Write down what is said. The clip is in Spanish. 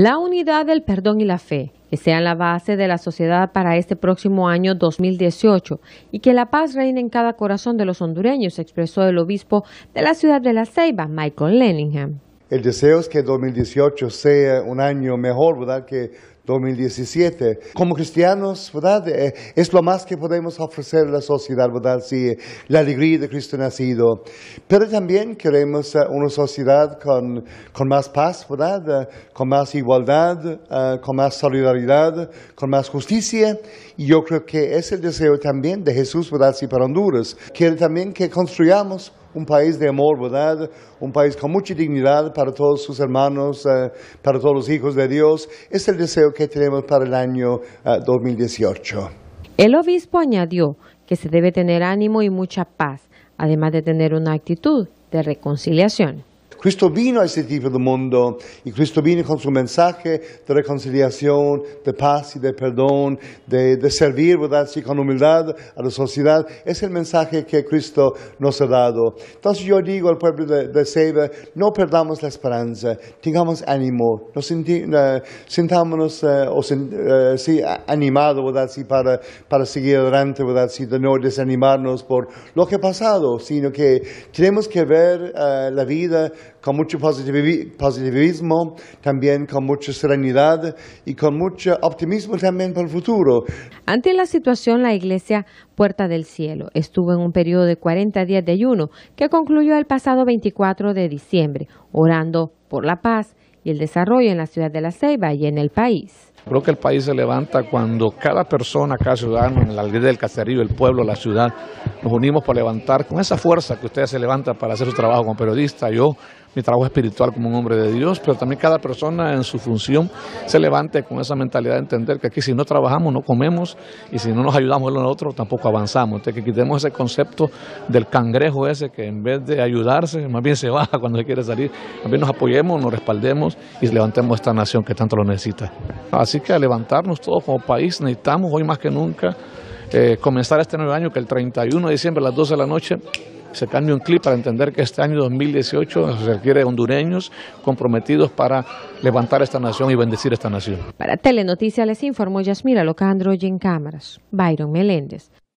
La unidad del perdón y la fe, que sean la base de la sociedad para este próximo año 2018 y que la paz reine en cada corazón de los hondureños, expresó el obispo de la ciudad de La Ceiba, Michael Lenningham. El deseo es que 2018 sea un año mejor, ¿verdad? Que 2017. Como cristianos, ¿verdad? Eh, es lo más que podemos ofrecer a la sociedad, ¿verdad? Sí, la alegría de Cristo nacido. Pero también queremos eh, una sociedad con, con, más paz, ¿verdad? Eh, con más igualdad, con más solidaridad, con más justicia. Y yo creo que es el deseo también de Jesús, ¿verdad? Sí, para Honduras. Quiere también que construyamos un país de amor, ¿verdad? Un país con mucha dignidad para todos sus hermanos, eh, para todos los hijos de Dios. Es el deseo que tenemos para el año 2018. Eh, el obispo añadió que se debe tener ánimo y mucha paz, además de tener una actitud de reconciliación. Cristo vino a ese tipo de mundo y Cristo vino con su mensaje de reconciliación, de paz y de perdón, de, servir, con humildad a la sociedad. Es el mensaje que Cristo nos ha dado. Entonces yo digo al pueblo de, Seba, no perdamos la esperanza, tengamos ánimo, nos eh, eh, o eh, animados, para, para seguir adelante, de no desanimarnos por lo que ha pasado, sino que tenemos que ver la vida con mucho positivismo, también con mucha serenidad y con mucho optimismo también para el futuro. Ante la situación, la iglesia Puerta del Cielo estuvo en un periodo de 40 días de ayuno que concluyó el pasado 24 de diciembre, orando por la paz y el desarrollo en la ciudad de La Ceiba y en el país. Creo que el país se levanta cuando cada persona, cada ciudadano, en la aldea del caserío, el pueblo, la ciudad, nos unimos para levantar con esa fuerza que ustedes se levanta para hacer su trabajo como periodista, yo mi trabajo espiritual como un hombre de Dios, pero también cada persona en su función se levante con esa mentalidad de entender que aquí si no trabajamos no comemos y si no nos ayudamos el uno al otro tampoco avanzamos. Entonces que quitemos ese concepto del cangrejo ese que en vez de ayudarse más bien se baja cuando se quiere salir, también nos apoyemos, nos respaldemos y levantemos esta nación que tanto lo necesita. Así que a levantarnos todos como país necesitamos hoy más que nunca eh, comenzar este nuevo año, que el 31 de diciembre a las 12 de la noche se cambie un clip para entender que este año 2018 se requiere hondureños comprometidos para levantar esta nación y bendecir esta nación. Para Telenoticias les informó Yasmira Locandro y en cámaras, Byron Meléndez.